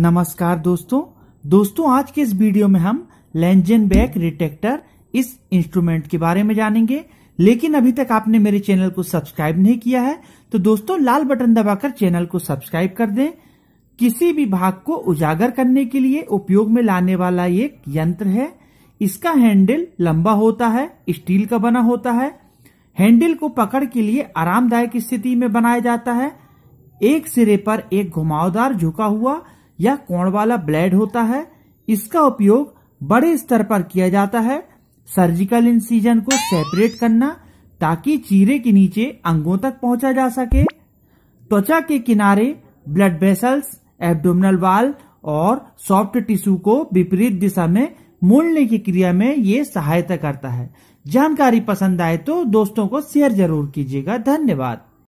नमस्कार दोस्तों दोस्तों आज के इस वीडियो में हम लेंजन बैक रिटेक्टर इस इंस्ट्रूमेंट के बारे में जानेंगे लेकिन अभी तक आपने मेरे चैनल को सब्सक्राइब नहीं किया है तो दोस्तों लाल बटन दबाकर चैनल को सब्सक्राइब कर दें किसी भी भाग को उजागर करने के लिए उपयोग में लाने वाला एक यंत्र है इसका हैंडल लंबा होता है स्टील का बना होता है हैंडल को पकड़ के लिए आरामदायक स्थिति में बनाया जाता है एक सिरे पर एक घुमावदार झुका हुआ या कोण वाला ब्लेड होता है इसका उपयोग बड़े स्तर पर किया जाता है सर्जिकल इंसीजन को सेपरेट करना ताकि चीरे के नीचे अंगों तक पहुंचा जा सके त्वचा के किनारे ब्लड वेसल्स एब्डोमिनल वाल और सॉफ्ट टिश्यू को विपरीत दिशा में मोड़ने की क्रिया में ये सहायता करता है जानकारी पसंद आए तो दोस्तों को शेयर जरूर कीजिएगा धन्यवाद